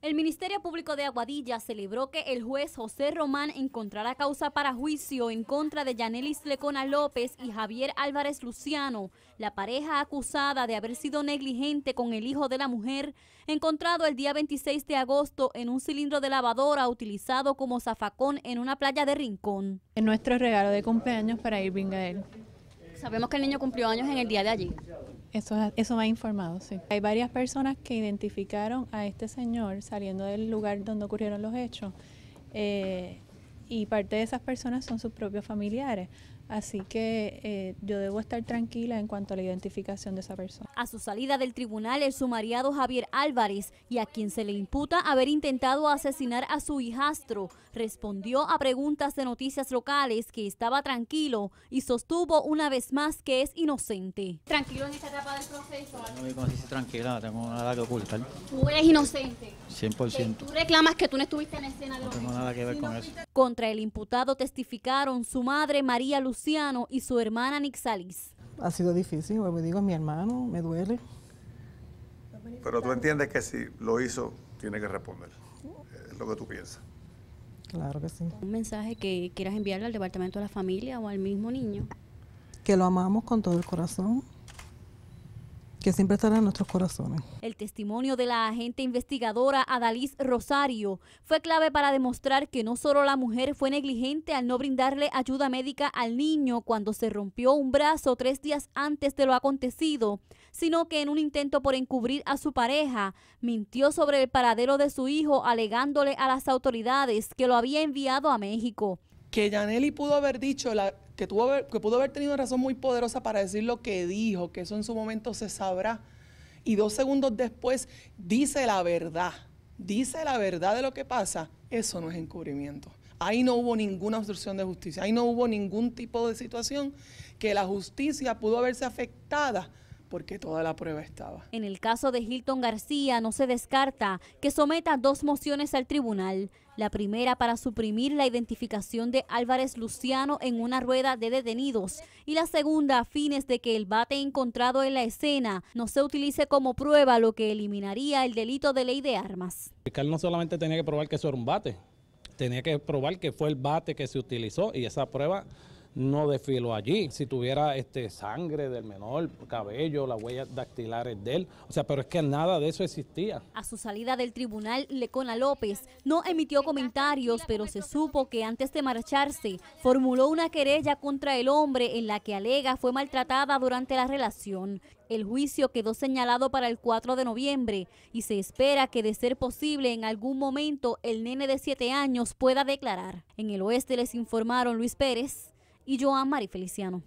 El Ministerio Público de Aguadilla celebró que el juez José Román encontrará causa para juicio en contra de Yanelis Lecona López y Javier Álvarez Luciano, la pareja acusada de haber sido negligente con el hijo de la mujer, encontrado el día 26 de agosto en un cilindro de lavadora utilizado como zafacón en una playa de Rincón. Es nuestro regalo de cumpleaños para Irving Gael. Sabemos que el niño cumplió años en el día de allí. Eso, eso me ha informado, sí. Hay varias personas que identificaron a este señor saliendo del lugar donde ocurrieron los hechos. Eh, y parte de esas personas son sus propios familiares. Así que eh, yo debo estar tranquila en cuanto a la identificación de esa persona. A su salida del tribunal, el sumariado Javier Álvarez, y a quien se le imputa haber intentado asesinar a su hijastro, respondió a preguntas de noticias locales que estaba tranquilo y sostuvo una vez más que es inocente. ¿Tranquilo en esta etapa del proceso? No me tranquila, tengo una que ocultar. ¿Tú eres inocente? 100%. Eh, tú reclamas que tú no estuviste en escena de No nada que ver con eso. Contra el imputado testificaron su madre María Luciano y su hermana Nixalis. Ha sido difícil, me digo, mi hermano, me duele. Pero tú entiendes que si lo hizo, tiene que responder. Es lo que tú piensas. Claro que sí. Un mensaje que quieras enviarle al Departamento de la Familia o al mismo niño. Que lo amamos con todo el corazón que siempre estará en nuestros corazones. El testimonio de la agente investigadora Adalys Rosario fue clave para demostrar que no solo la mujer fue negligente al no brindarle ayuda médica al niño cuando se rompió un brazo tres días antes de lo acontecido, sino que en un intento por encubrir a su pareja, mintió sobre el paradero de su hijo alegándole a las autoridades que lo había enviado a México. Que Yaneli pudo haber dicho, la, que, tuvo que pudo haber tenido razón muy poderosa para decir lo que dijo, que eso en su momento se sabrá. Y dos segundos después dice la verdad, dice la verdad de lo que pasa, eso no es encubrimiento. Ahí no hubo ninguna obstrucción de justicia, ahí no hubo ningún tipo de situación que la justicia pudo haberse afectada porque toda la prueba estaba. En el caso de Hilton García no se descarta que someta dos mociones al tribunal. La primera para suprimir la identificación de Álvarez Luciano en una rueda de detenidos y la segunda a fines de que el bate encontrado en la escena no se utilice como prueba, lo que eliminaría el delito de ley de armas. El fiscal no solamente tenía que probar que eso era un bate, tenía que probar que fue el bate que se utilizó y esa prueba no desfiló allí. Si tuviera este, sangre del menor, cabello, las huellas dactilares de él. O sea, pero es que nada de eso existía. A su salida del tribunal, Lecona López no emitió comentarios, pero se supo que antes de marcharse formuló una querella contra el hombre en la que alega fue maltratada durante la relación. El juicio quedó señalado para el 4 de noviembre y se espera que de ser posible en algún momento el nene de 7 años pueda declarar. En el oeste les informaron Luis Pérez, y a Mari Feliciano.